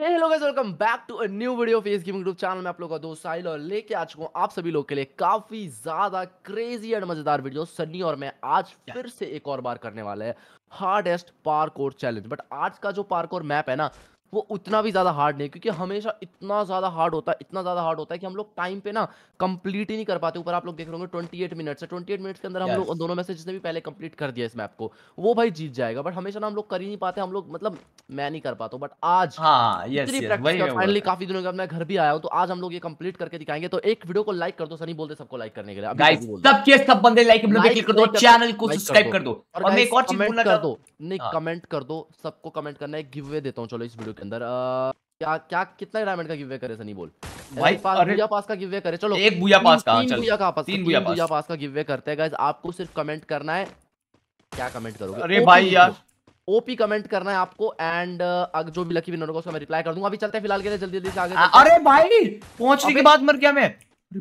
Hello welcome back to a new video face gaming group channel में आप लोगों का दोस्त साहिल और लेके आ चुका हूँ आप सभी लोग के लिए काफी ज्यादा क्रेजी एंड मजेदार वीडियो सन्नी और मैं आज फिर से एक और बार करने वाले है हार्डेस्ट और चैलेंज बट आज का जो और मैप है ना वो उतना भी ज़्यादा हार्ड नहीं क्योंकि हमेशा इतना ज़्यादा हार्ड होता है इतना ज़्यादा हार्ड होता है कि हम लोग टाइम पे ना कंप्लीट ही नहीं कर पाते ऊपर आप लोग देख रहे होंगे ट्वेंटी एट मिनट्स है ट्वेंटी एट मिनट्स के अंदर yes. हम लोग दोनों में से जिसने भी पहले कंप्लीट कर दिया इस मैप को वो भाई जीत जाएगा बट हमेशा ना हम लोग कर ही नहीं पाते हम लोग मतलब मैं नहीं कर पाता बट आज फाइनली हाँ, हाँ, काफी दिनों के मैं घर भी आया हूँ तो आज हम लोग ये कंप्लीट करके दिखाएंगे तो एक वीडियो को लाइक कर दो सनी बोलते सबको लाइक करने के लिए सब बंदे लाइक कर दो चैनल को सब्सक्राइब कर दो और एक और कमेंट कर दो नहीं कमेंट हाँ। कर दो सबको कमेंट करना है गिव वे देता हूँ चलो इस वीडियो के अंदर क्या क्या कितना डायमंड का गिव करे सनी बोल भाई पास अरे बुया पास का गिव करे चलो एक बुया पास का चल बुया का पास तीन बुया पास बुया पास का गिव करते हैं गाइस आपको सिर्फ कमेंट करना है क्या कमेंट करोगे अरे भाई यार ओपी कमेंट करना है आपको एंड अगर जो भी लकी विनर होगा उसका मैं रिप्लाई कर दूंगा अभी चलते हैं फिलहाल के लिए जल्दी जल्दी से आगे अरे भाई पहुंचने के बाद मर गया मैं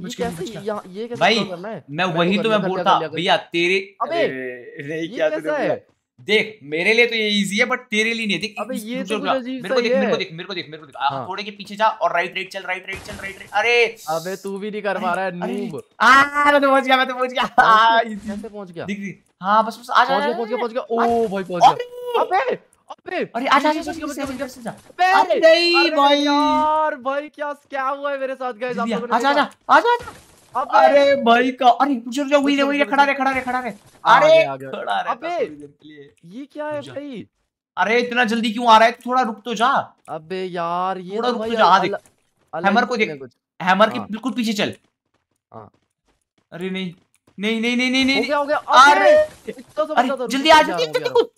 ये कैसे ये कैसे भाई मैं तो वही तो मैं बोल रहा भैया तेरे अबे ये कैसा है देख मेरे लिए तो ये इजी है बट तेरे लिए नहीं देख अबे ये तो मेरे को देख मेरे को देख मेरे को देख मेरे को देख हाँ। थोड़े के पीछे जा और राइट राइट चल राइट राइट चल राइट राइट अरे अबे तू भी नहीं कर पा रहा है नूब आ मैं तो पहुंच गया मैं तो पहुंच गया कैसे पहुंच गया दिख दिख हां बस बस आ जा पहुंच गया पहुंच गया पहुंच गया ओ भाई पहुंच गया अबे अबे अरे आ आ जा जा आजा आजा आजा अबे नहीं भाई यार भाई क्या क्या हुआ है मेरे साथ गाइस आप लोगों ने आ आ जा जा आ जा अरे भाई का अरे चल जाओ वही वही खड़ा रहे खड़ा रहे खड़ा रहे अरे खड़ा रहे अबे ये क्या है भाई अरे इतना जल्दी क्यों आ रहा है थोड़ा रुक तो जा अबे यार ये थोड़ा तो रुक तो जा देख हैमर को देख हैमर के हाँ। बिल्कुल पीछे चल हाँ। अरे नहीं नहीं नहीं नहीं नहीं हो गया हो गया अरे तो, तो, जल्दी आ जल्दी जल्दी कूद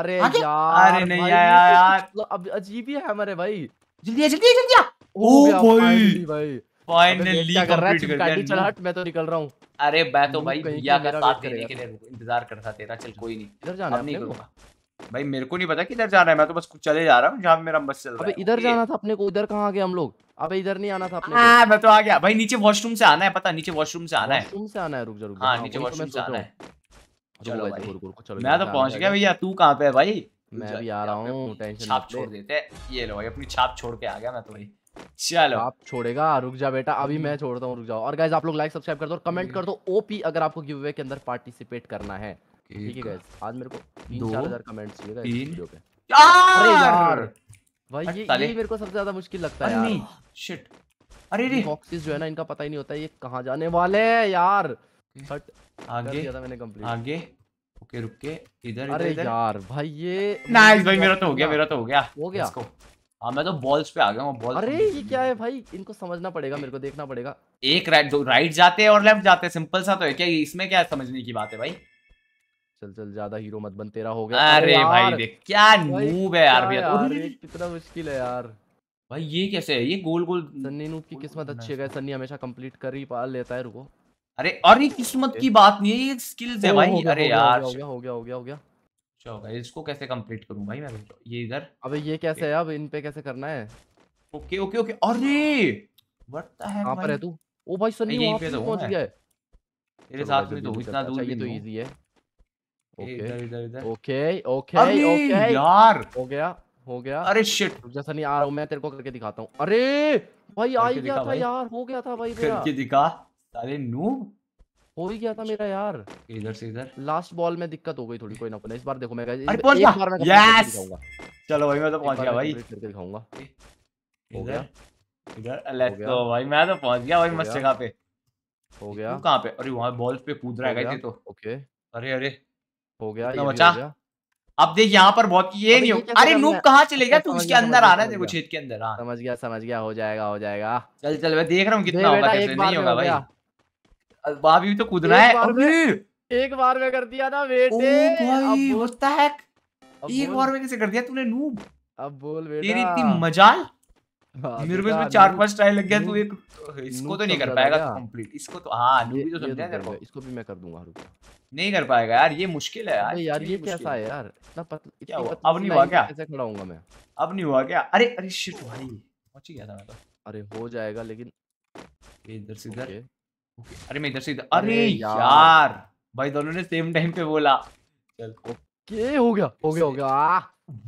अरे यार अरे नहीं यार यार अब अजीब ही हैमर है भाई जल्दी आ जल्दी जल्दी आ ओ भाई भाई फाइनली कंप्लीट कर गाड़ी चला हट मैं तो निकल रहा हूं अरे मैं तो भाई भैया का साथ देने के लिए इंतजार कर रहा तेरा चल कोई नहीं इधर जाना है नहीं करूंगा भाई मेरे को नहीं पता किधर जाना है मैं तो बस कुछ चले जा रहा हूं जहां मेरा बस चल रहा है अबे इधर जाना था अपने को उधर कहाँ गए हम लोग अबे इधर नहीं आना था अपने हां मैं तो आ गया भाई नीचे वॉशरूम से आना है पता नीचे वॉशरूम से आना है वॉशरूम से आना है रुक जा रुक हां हाँ, नीचे वॉशरूम तो से आना है चलो भाई रुक रुक चलो मैं तो पहुंच गया भैया तू कहां पे है भाई मैं भी आ रहा हूं टेंशन छाप छोड़ देते ये लो भाई अपनी छाप छोड़ के आ गया मैं तो भाई चलो आप छोड़ेगा रुक जा बेटा अभी हम्म। मैं छोड़ता हूँ रुक जाओ और गाइज आप लोग लाइक सब्सक्राइब कर दो कमेंट हम्म। कर दो ओपी अगर आपको गिव अवे के अंदर पार्टिसिपेट करना है ठीक है गाइज आज मेरे को तीन कमेंट्स यार भाई ये, ये मेरे को सबसे ज्यादा मुश्किल लगता है यार शिट अरे रे बॉक्सेस जो है ना इनका पता ही नहीं होता ये कहाँ जाने वाले हैं यार हट आगे किया मैंने कंप्लीट आगे ओके रुक के इधर अरे इदर, यार भाई ये नाइस भाई मेरा तो हो गया मेरा तो हो गया हो गया हाँ मैं तो बॉल्स पे आ गया हूँ बॉल्स अरे ये क्या है भाई इनको समझना पड़ेगा मेरे को देखना पड़ेगा एक राइट दो राइट जाते हैं और लेफ्ट जाते हैं सिंपल सा तो है क्या इसमें क्या समझने की बात है भाई चल चल ज्यादा हीरो मत बन तेरा हो गया अरे भाई देख क्या मूव है यार भैया कितना मुश्किल है यार भाई ये कैसे है ये गोल गोल सन्नी नूप की किस्मत अच्छी है सन्नी हमेशा कंप्लीट कर ही पा लेता है रुको अरे और ये किस्मत की बात नहीं है ये स्किल्स है भाई अरे यार हो गया हो गया हो गया हो गया चलो भाई इसको कैसे कंप्लीट करूं भाई मैं ये इधर अबे ये कैसे है अब इन पे कैसे करना है ओके ओके ओके अरे व्हाट द कहां पर है तू ओ भाई सन्नी यहीं पे तो पहुंच गया है साथ में तो इतना दूर ये तो इजी है ओके ओके ओके यार हो गया हो गया अरे शिट जैसा नहीं आ रहा हूं मैं तेरे को करके दिखाता हूं अरे भाई आ गया था यार हो गया था भाई मेरा करके दिखा साले नूब हो ही गया था मेरा यार इधर से इधर लास्ट बॉल में दिक्कत हो गई थोड़ी कोई ना कोई इस बार देखो मैं अरे पहुंच तो गया यस चलो भाई मैं तो पहुंच गया भाई करके दिखाऊंगा हो गया इधर लेट्स गो भाई मैं तो पहुंच गया भाई मस्त जगह पे हो गया तू कहां पे अरे वहां बॉल पे कूद रहा है गाइस ये तो ओके अरे अरे हो गया ये बचा अब देख यहाँ पर बहुत ये नहीं हो अरे नूप कहाँ चले गया तू उसके अंदर आ रहा है छेद के अंदर हाँ। समझ गया समझ गया हो जाएगा हो जाएगा चल चल मैं देख रहा हूँ कितना होगा कैसे नहीं होगा भाई वहां भी तो कूदना है एक बार में कर दिया ना बेटे तो एक बार में कैसे कर दिया तूने नूब अब बोल तेरी इतनी मजाल हाँ, मेरे को इसमें चार पांच ट्राई लग गया तू एक इसको तो नहीं कर पाएगा तू कंप्लीट इसको तो हाँ नूब भी तो समझ तो गया तेरे को इसको भी मैं कर दूंगा रुक नहीं कर पाएगा यार ये मुश्किल है यार यार ये कैसा है यार इतना पतला क्या हुआ अब नहीं हुआ क्या कैसे खड़ा हूंगा मैं अब नहीं हुआ क्या अरे अरे शिट भाई पहुंच गया था मैं तो अरे हो जाएगा लेकिन इधर से इधर अरे मैं इधर से इधर अरे यार, यार। भाई दोनों ने सेम टाइम पे बोला चल ओके हो गया हो गया हो गया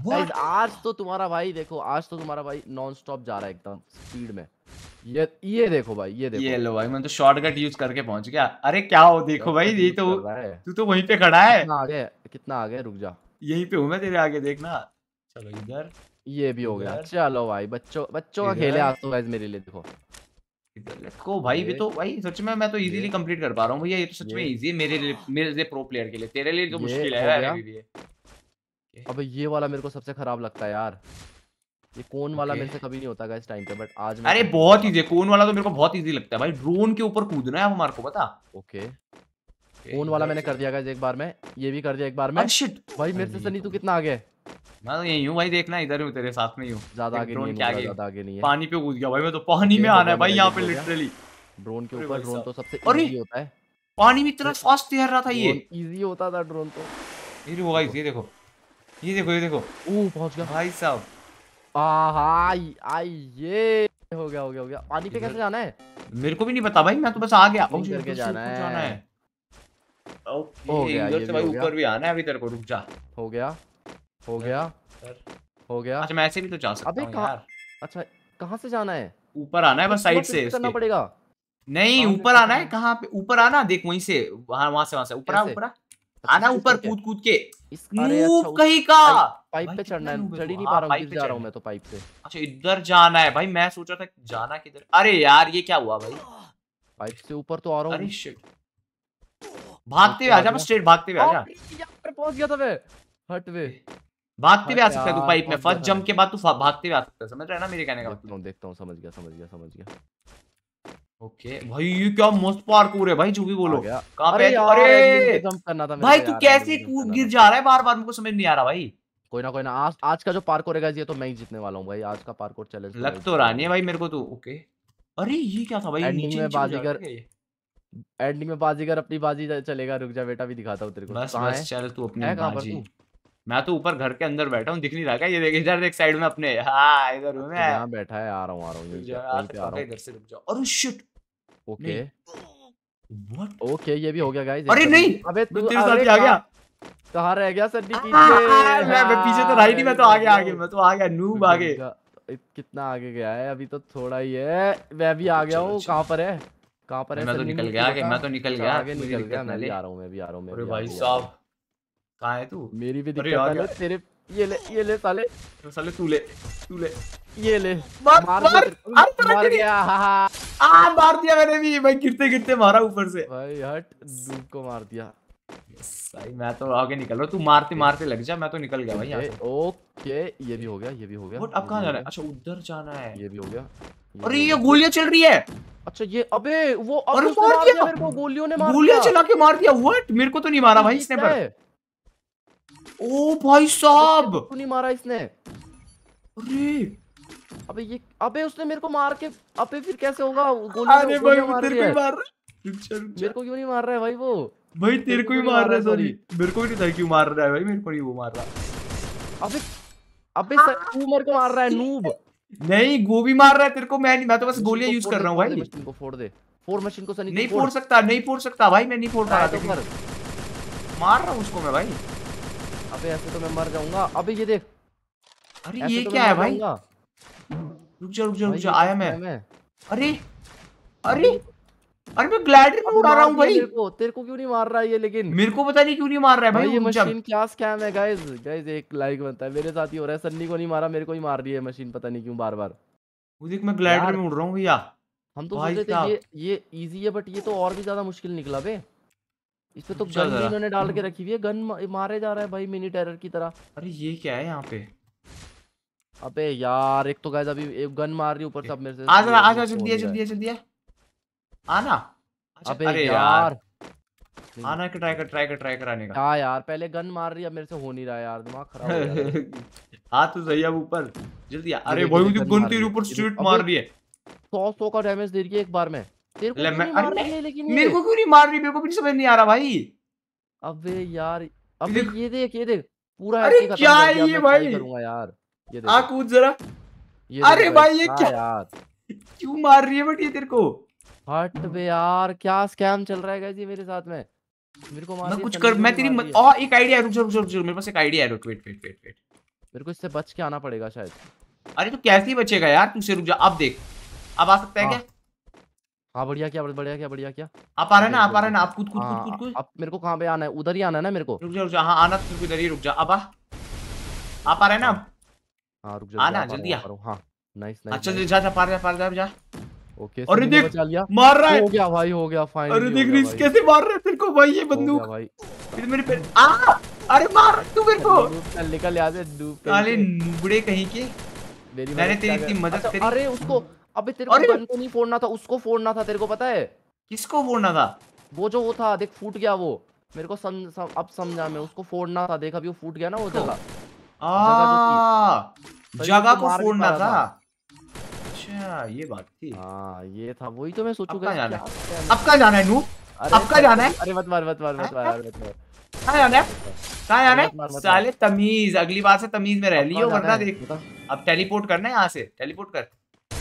गाइस आज तो तुम्हारा भाई देखो आज तो तुम्हारा भाई नॉनस्टॉप जा रहा है एकदम स्पीड में ये ये देखो भाई ये देखो ये लो भाई मैं तो शॉर्टकट यूज करके पहुंच गया अरे क्या हो देखो भाई ये तो तू तो वहीं पे खड़ा है कितना आगे कितना आगे रुक जा यहीं पे हूं मैं तेरे आगे देखना चलो इधर ये भी हो गया चलो भाई बच्चों बच्चों का खेल है आज तो गाइस मेरे लिए देखो लेट्स गो भाई तो भाई सच में मैं तो इजीली कंप्लीट कर पा रहा हूं भैया ये तो सच में इजी है मेरे लिए मेरे प्रो प्लेयर के लिए तेरे लिए तो मुश्किल है यार अबे ये वाला मेरे को सबसे खराब लगता है यार ये कोन वाला okay. मेरे से कभी नहीं होता गाइस टाइम पे बट आज अरे बहुत इजी कोन वाला तो मेरे को बहुत इजी लगता है भाई ड्रोन के ऊपर कूदना है हमारे को पता ओके okay. ओन वाला मैंने कर दिया गाइस एक बार में ये भी कर दिया एक बार में शिट भाई मेरे से सनी तू कितना आगे है मैं तो यहीं हूँ भाई देखना इधर हूँ तेरे साथ में ही हूँ ज्यादा आगे नहीं है ज्यादा आगे नहीं है पानी पे कूद गया भाई मैं तो पानी में तो आना है भाई यहाँ पे लिटरली ड्रोन के ऊपर ड्रोन तो सबसे इजी होता है पानी में इतना फास्ट तैर रहा था ये इजी होता था ड्रोन तो ये देखो गाइस ये देखो ये देखो ये देखो ओ पहुंच गया भाई साहब आ हाय आई ये हो गया हो गया हो गया पानी पे कैसे जाना है मेरे को भी नहीं पता भाई मैं तो बस आ गया करके जाना है ओके हो गया ये से भाई ऊपर भी आना है अभी तेरे को रुक जा हो गया हो गया हो गया अच्छा मैं ऐसे भी तो जा सकता हूं यार अच्छा कहां से जाना है ऊपर आना है बस साइड से करना पड़ेगा नहीं ऊपर आना है कहां पे ऊपर आना देख वहीं से वहां वहां से वहां से ऊपर आ ऊपर अच्छा, आना ऊपर कूद कूद के मूव अच्छा, कहीं का पाइप पे चढ़ना है चढ़ ही नहीं पा रहा हूं जा रहा हूं मैं तो पाइप पे अच्छा इधर जाना है भाई मैं सोचा था जाना किधर अरे यार ये क्या हुआ भाई पाइप से ऊपर तो आ रहा हूं अरे शिट भागते हुए आजा बस स्ट्रेट भागते हुए आजा पर पहुंच गया था वे हट वे भागते हुए आ सकता है तू पाइप में फर्स्ट जंप के बाद तू भागते हुए आ सकता है समझ रहा है ना मेरे कहने का मतलब देखता हूं समझ गया समझ गया समझ गया ओके भाई ये क्या मस्त पार्कूर है भाई जो भी बोलो कहां पे अरे जंप करना था भाई तू कैसे गिर जा रहा है बार-बार मुझे समझ नहीं आ रहा भाई कोई ना कोई ना आज आज का जो पार्कोर है गाइस ये तो मैं ही जीतने वाला हूं भाई आज का पार्कोर तो चैलेंज लग तो रहा नहीं है भाई मेरे को तो ओके अरे ये क्या था भाई नीचे में बाजीगर एंडिंग में बाजी कर अपनी बाजी चलेगा रुक जा बेटा भी दिखाता हूँ तेरे को बस बस चल तू अपनी बाजी मैं तो ऊपर घर के अंदर बैठा हूँ दिख नहीं रहा क्या ये देख इधर देख साइड में अपने हाँ इधर हूँ मैं यहाँ बैठा है आ रहा हूँ आ रहा हूँ इधर से रुक जा और शिट ओके व्हाट ओके ये भी हो गया गाइस अरे नहीं अबे तू तेरे साथ ही आ गया कहाँ रह गया सर पीछे मैं मैं पीछे तो रहा ही नहीं मैं तो आगे आगे मैं तो आ गया नूब आगे कितना आगे गया है अभी तो थोड़ा ही है मैं भी आ गया हूँ कहाँ पर है कहां पर है मैं तो निकल गया कि मैं तो निकल अच्छा, गया आगे निकल गया मैं भी आ रहा हूं मैं भी आ रहा हूं अरे भाई साहब कहां है तू मेरी भी दिक्कत है तेरे ये ले ये ले साले साले तू ले तू ले ये ले मार मार मार गया आ मार दिया मैंने भी भाई गिरते गिरते मारा ऊपर से भाई हट दूध को मार दिया भाई मैं तो आगे निकल रहा हूं तू मारते मारते लग जा मैं तो निकल गया भाई यहां से ओके ये भी हो गया ये भी हो गया अब कहां जाना है अच्छा उधर जाना है ये भी हो गया अरे ये गोलियां चल रही है अच्छा ये अबे वो अब उसने मार दिया मेरे को गोलियों ने मार गोलियां चला के मार दिया व्हाट मेरे को तो नहीं मारा भाई इसने पर ओ भाई साहब तू नहीं मारा इसने अरे अबे ये अबे उसने मेरे को मार के अबे फिर कैसे होगा गोलियां अरे भाई तेरे को ही मार रहा मेरे को क्यों नहीं मार रहा है भाई वो भाई तेरे को ही मार रहा है सॉरी मेरे को भी नहीं था क्यों मार रहा है भाई मेरे को नहीं वो मार रहा अबे अबे तू मेरे को मार रहा है नूब नहीं गोभी मार रहा है तेरे को मैं नहीं मैं तो बस गोलियां यूज कर रहा हूँ भाई मशीन को फोड़ दे फोर मशीन को सनी नहीं फोड़ सकता नहीं फोड़ सकता भाई मैं नहीं फोड़ पा रहा तो मर मार रहा हूँ उसको मैं भाई अबे ऐसे तो मैं मर जाऊंगा अबे ये देख अरे ये तो क्या है भाई रुक जा रुक जा रुक जा आया मैं अरे अरे अरे मैं ग्लाइडर में उड़ा रहा हूं भाई तेरे को तेरे को क्यों नहीं मार रहा है ये लेकिन मेरे को पता नहीं क्यों नहीं मार रहा है भाई ये मशीन क्या स्कैम है गाइस गाइस एक लाइक बनता है मेरे साथ ही हो रहा है सन्नी को नहीं मारा मेरे को ही मार रही है मशीन पता नहीं क्यों बार-बार वो देख मैं ग्लाइडर में उड़ रहा हूं भैया हम तो सोच थे ये ये इजी है बट ये तो और भी ज्यादा मुश्किल निकला बे इस पे तो गन भी इन्होंने डाल के रखी हुई है गन मारे जा रहा है भाई मिनी टेरर की तरह अरे ये क्या है यहां पे अबे यार एक तो गाइस अभी एक गन मार रही ऊपर सब मेरे से आ जा आ जा जल्दी जल्दी जल्दी आना अच्छा, अबे अरे यार, यार। आना के ट्राई कर ट्राई कर ट्राई कराने का हां यार पहले गन मार रही है मेरे से हो नहीं रहा यार दिमाग खराब हो गया हां तो सही अब ऊपर जल्दी अरे भाई मुझे गन तेरे ऊपर शूट मार रही है 100 100 का डैमेज दे रही है एक बार में तेरे को मैं अरे लेकिन मेरे को क्यों नहीं मार रही मेरे को भी समझ नहीं आ रहा भाई अबे यार अब ये देख ये देख पूरा अरे क्या है ये भाई करूंगा यार ये देख आ कूद जरा अरे भाई ये हाँ क्या यार क्यों मार रही है बट ये तेरे को हट बे यार क्या स्कैम चल रहा है जी मेरे साथ में मेरे को मार मैं कुछ कर मैं तेरी ओ एक आईडिया रुक रुक रुक मेरे पास एक आईडिया है रुक वेट वेट वेट वेट मेरे को इससे बच के आना पड़ेगा शायद अरे तो कैसे बचेगा यार तू से रुक जा अब देख अब आ सकता है हाँ। क्या हां बढ़िया क्या बढ़िया क्या बढ़िया क्या आप आ रहे हैं ना आप आ रहे ना आप खुद खुद खुद खुद अब मेरे को कहां पे आना है उधर ही आना है ना मेरे को रुक जा रुक जा हाँ आना तू तो इधर ही रुक जा अब आप आ रहे हैं ना हां हाँ, रुक जा आना जल्दी आ रहा हूं हां नाइस नाइस अच्छा जा जा पार जा पार जा जा ओके मार रहा है हो गया भाई हो गया अरे रिस कैसे मार रहा है तेरे को भाई ये बंदूक भाई फिर मेरे पे आ अरे मार तू मेरे को निकल यहां से नूबड़े कहीं के मैंने तेरी इतनी मदद अच्छा, करी अरे उसको अबे तेरे को को नहीं फोड़ना था उसको फोड़ना था तेरे को पता है किसको फोड़ना था वो जो वो था देख फूट गया वो मेरे को सम, सम, अब समझा मैं उसको फोड़ना था देख अभी वो फूट गया ना वो जगह जगह को फोड़ना था ये बात थी हाँ ये था वही तो मैं सोचू कहाँ जाना है अब जाना है नू अब जाना है अरे मत मार मत मार मत मार कहाँ जाना है कहाँ जाना है साले तमीज अगली बार से तमीज में रह लियो वरना देख अब टेलीपोर्ट करना है यहाँ से टेलीपोर्ट कर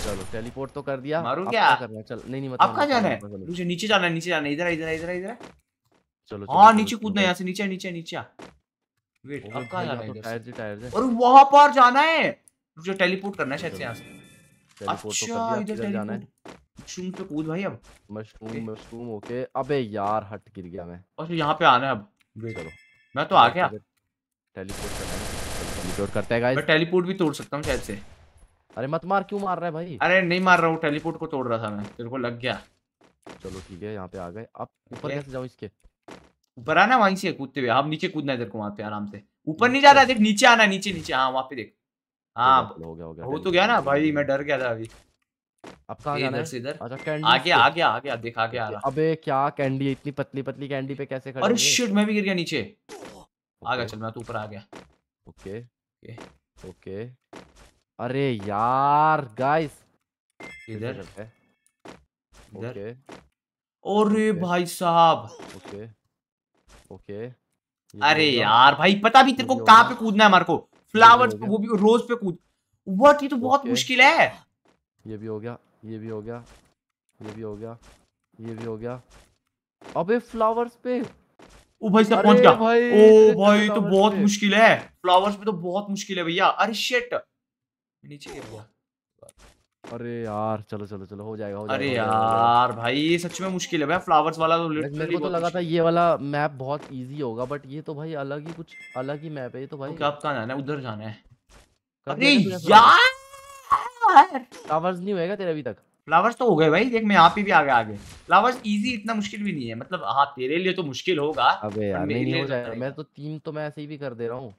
चलो टेलीपोर्ट तो कर दिया मारू क्या चल नहीं नहीं जाना है मुझे नीचे जाना है नीचे जाना इधर इधर इधर इधर चलो हाँ नीचे कूदना यहाँ से नीचे नीचे नीचे वेट जाना है टायर से टायर से और वहां पर जाना है मुझे टेलीपोर्ट करना है शायद से यहाँ से तो अच्छा, अच्छा, तो अरे मत मार क्यों मार रहा है भाई अरे नहीं मार रहा हूँ टेलीपोर्ट को तोड़ रहा था मैं तेरे को लग गया चलो ठीक है यहाँ पे आ गए अब ऊपर कैसे जाऊं इसके ऊपर आना वहीं से कूदते हुए आप नीचे कूदना है तेरे को वहाँ पे आराम से ऊपर नहीं जा रहा देख नीचे आना नीचे नीचे हाँ वहाँ पे देख हाँ, हो गया हो गया तो गया ना भाई मैं डर गया था अभी अब जाना है इधर अच्छा कैंडी दिखा के आ रहा अबे क्या कैंडी इतनी पतली पतली कैंडी पे कैसे खड़े अरे शिट मैं भी गिर गया नीचे आ गया चल मैं तो ऊपर आ गया ओके ओके अरे यार गाइस इधर ओके अरे भाई साहब ओके ओके अरे यार भाई पता भी तेरे को कहाँ पे कूदना है मार को फ्लावर्स पे वो भी रोज पे कूद व्हाट ये तो बहुत मुश्किल है ये भी हो गया ये भी हो गया ये भी हो गया ये भी हो गया अबे फ्लावर्स पे ओ भाई सब पहुंच गया ओ भाई तो बहुत मुश्किल है फ्लावर्स पे तो बहुत मुश्किल है भैया अरे शिट नीचे गिर गया अरे यार चलो चलो चलो हो जाएगा हो जाएगा अरे यार भाई ये सच में मुश्किल है भाई फ्लावर्स वाला तो मेरे को तो लगा था ये वाला मैप बहुत इजी होगा बट ये तो भाई अलग ही कुछ अलग ही मैप है ये तो भाई कब कहाँ जाना है उधर जाना है अरे तो यार फ्लावर्स नहीं होएगा तेरे अभी तक फ्लावर्स तो हो गए भाई देख मैं आप ही भी आ गया आगे फ्लावर्स इजी इतना मुश्किल भी नहीं है मतलब हाँ तेरे लिए तो मुश्किल होगा अबे यार नहीं, नहीं हो तो जाएगा मैं तो तीन तो मैं ऐसे ही भी कर दे रहा हूँ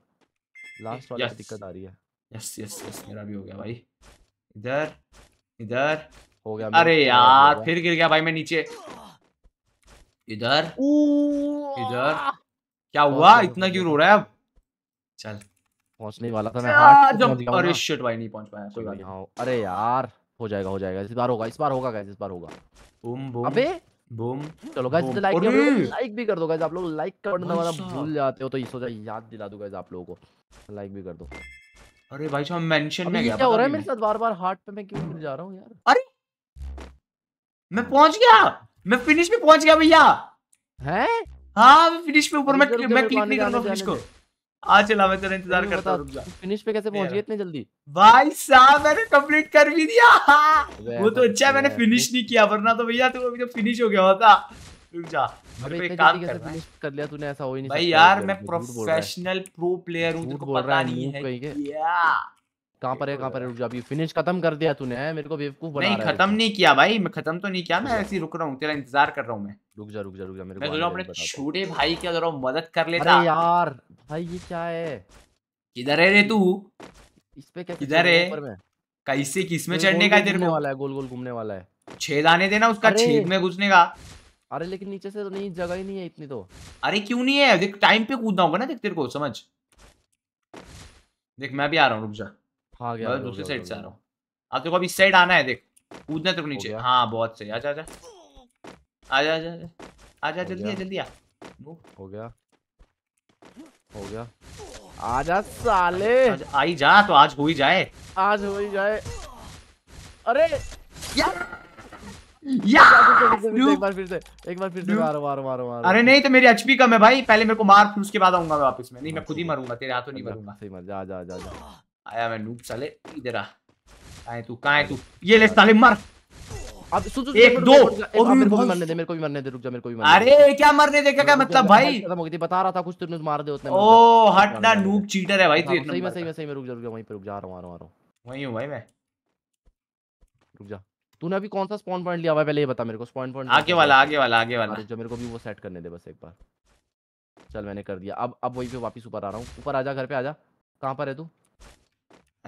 लास्ट वाला दिक्कत आ रही है यस यस यस मेरा भी हो गया भाई इधर इधर हो गया अरे तो यार फिर गिर गया भाई मैं नीचे इधर इधर क्या हुआ इतना क्यों रो रहा है अब चल पहुंचने वाला था मैं अच्छा, हार्ट अरे शिट भाई नहीं पहुंच पाया कोई बात नहीं हाँ, अरे यार हो जाएगा हो जाएगा इस बार होगा इस बार होगा गाइस इस बार होगा बूम बूम अबे बूम चलो गाइस इसे लाइक लाइक भी कर दो गाइस आप लोग लाइक का बटन दबाना भूल जाते हो तो इस वजह याद दिला दो गाइस आप लोगों को लाइक भी कर दो अरे भाई साहब मेंशन में गया क्या हो रहा है मेरे साथ बार-बार हार्ट पे मैं क्यों गिर जा रहा हूं यार अरे मैं पहुंच गया मैं फिनिश पे पहुंच गया भैया हैं हां मैं फिनिश पे ऊपर मैं तो मैं क्लिक नहीं कर रहा हूं फिनिश को आ चला मैं तेरा इंतजार करता हूं रुक जा फिनिश पे कैसे पहुंच गए इतने जल्दी भाई साहब मैंने कंप्लीट कर भी दिया वो तो अच्छा मैंने फिनिश नहीं किया वरना तो भैया तू अभी तो फिनिश हो गया होता रुक जा मेरे पे है कर लिया तूने ऐसा हो ही नहीं भाई यार मैं प्रोफेशनल प्रो प्लेयर हूं तुझको पता नहीं है कहां पर है कहां पर है रुक जा अभी फिनिश खत्म कर दिया तूने मेरे को बेवकूफ बना रहा है नहीं खत्म नहीं किया भाई मैं खत्म तो नहीं किया मैं ऐसे ही रुक रहा हूं तेरा इंतजार कर रहा हूं मैं रुक जा रुक जा रुक जा मेरे को मैं तो अपने छोटे भाई की जरा मदद कर लेता अरे यार भाई ये क्या है किधर है रे तू इस पे क्या किधर है ऊपर में कैसे किसमें चढ़ने का तेरे को वाला है गोल गोल घूमने वाला है छेद आने देना उसका छेद में घुसने का अरे लेकिन नीचे से तो नहीं जगह ही नहीं है इतनी तो अरे क्यों नहीं है देख टाइम पे कूदना होगा ना देख तेरे को समझ देख मैं भी आ रहा हूँ रुक जा हाँ गया दूसरी साइड से आ रहा हूँ अब तेरे को अब इस साइड आना है देख कूदना तेरे को नीचे हाँ बहुत सही आजा आजा आजा आजा आजा जल्दी जल्दी आ हो गया हो गया आजा साले आई जा तो आज हो ही जाए आज हो ही जाए अरे यार अरे नहीं तो मेरी एचपी कम है भाई पहले मेरे को मार फिर उसके बाद आऊंगा मैं वापस में नहीं मैं खुद ही मरूंगा तेरे हाथों नहीं मरूंगा सही मर जा जा जा आया मैं नूब चले इधर आ कहां तू कहां तू ये ले साले मर अब सुन सुन एक दो और मेरे को भी मरने दे मेरे को भी मरने दे रुक जा मेरे को भी मरने अरे क्या मरने दे क्या क्या मतलब भाई खत्म हो गई थी बता रहा था कुछ तूने मार दे उतने ओ हट ना नूब चीटर है भाई हाँ, तू सही में सही में सही में रुक जा रुक जा वहीं पे रुक जा रहा हूं आ रहा हूं वहीं हूं भाई मैं रुक जा तूने अभी कौन सा स्पॉन पॉइंट लिया हुआ है पहले ये बता मेरे को स्पॉन पॉइंट आगे वाला आगे वाला आगे वाला जो मेरे को भी वो सेट करने दे बस एक बार चल मैंने कर दिया अब अब वही पे वापस ऊपर आ रहा हूँ ऊपर आजा घर पे आजा कहाँ पर है तू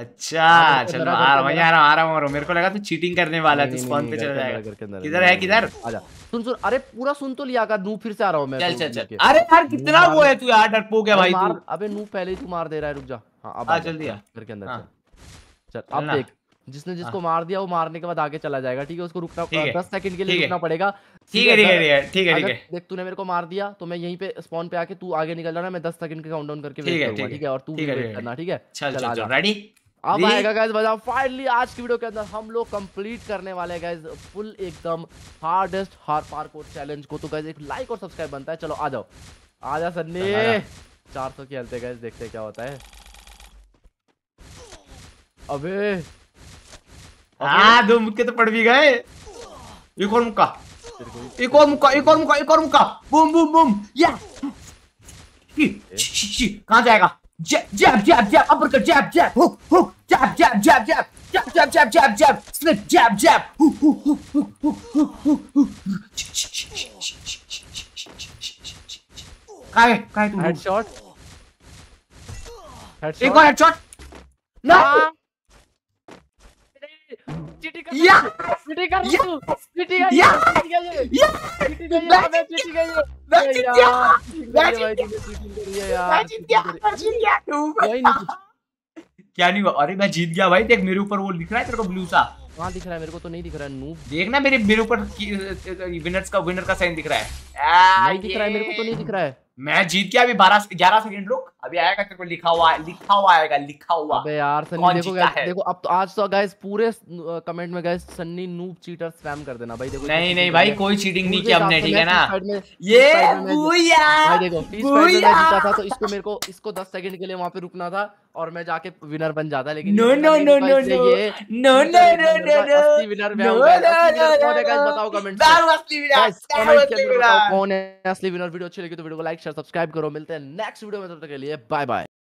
अच्छा चलो आ रहा हूं आ रहा हूं आ रहा हूं मेरे को लगा तू चीटिंग करने वाला है तू स्पॉन पे चला जाएगा किधर है किधर आजा सुन सुन अरे पूरा सुन तो लिया कर नू फिर से आ रहा हूं मैं चल तो चल चल अरे यार कितना वो है तू यार डरपोक है भाई तू अबे नू पहले ही तू मार दे रहा है रुक जा हां अब आ जल्दी आ घर के अंदर हाँ। चल चल अब देख जिसने जिसको आ, हाँ। मार दिया वो मारने के बाद आगे चला जाएगा ठीक है उसको रुकना दस सेकंड के लिए रुकना पड़ेगा ठीक है ठीक है ठीक है देख तूने मेरे को मार दिया तो मैं यहीं पे स्पॉन पे आके तू आगे निकल जाना मैं दस सेकंड का काउंट डाउन करके ठीक है और तू करना ठीक है अब आएगा गाइज बजाओ फाइनली आज की वीडियो के अंदर हम लोग कंप्लीट करने वाले गैस फुल एकदम हार्डेस्ट हार पार्कोर चैलेंज को तो गैस एक लाइक और सब्सक्राइब बनता है चलो आ जाओ आ जाओ ने चार सौ खेलते गैस देखते क्या होता है अबे हाँ दो मुक्के तो पड़ भी गए एक और मुक्का एक और मुक्का एक और मुक्का एक और मुक्का बूम बूम बूम या कहाँ जाएगा jab jab jab jab uppercut jab jab hook hook jab jab jab jab jab jab jab jab jab slip jab jab hook hook hook hook hook hook hook काय काय तू headshot एक और headshot ना क्या नहीं हुआ अरे मैं जीत गया भाई देख मेरे ऊपर वो दिख रहा है तेरे को ब्लू सा कहाँ दिख रहा है मेरे को तो नहीं दिख रहा है देखना मेरे मेरे ऊपर विनर्स का विनर का साइन दिख रहा है नहीं दिख रहा है मेरे को तो नहीं दिख रहा है मैं जीत गया अभी बारह ग्यारह सेकंड रुक अभी आएगा तेरे को लिखा हुआ लिखा हुआ आएगा लिखा हुआ अबे यार सन्नी देखो देखो अब तो आज तो गाइस पूरे कमेंट में guys Sunny noob cheater spam कर देना भाई देखो नहीं नहीं भाई कोई चीटिंग नहीं की हमने ठीक है ना ये जीता था तो इसको मेरे को इसको दस सेकंड के लिए वहां पे रुकना था और मैं जाके विनर बन जाता लेकिन no no no no no no no no no no असली विनर मैं बताओ कमेंट तो कौन है असली वीडियो अच्छी लगी तो वीडियो को लाइक शेयर सब्सक्राइब करो मिलते हैं नेक्स्ट वीडियो में तब तक के लिए बाय बाय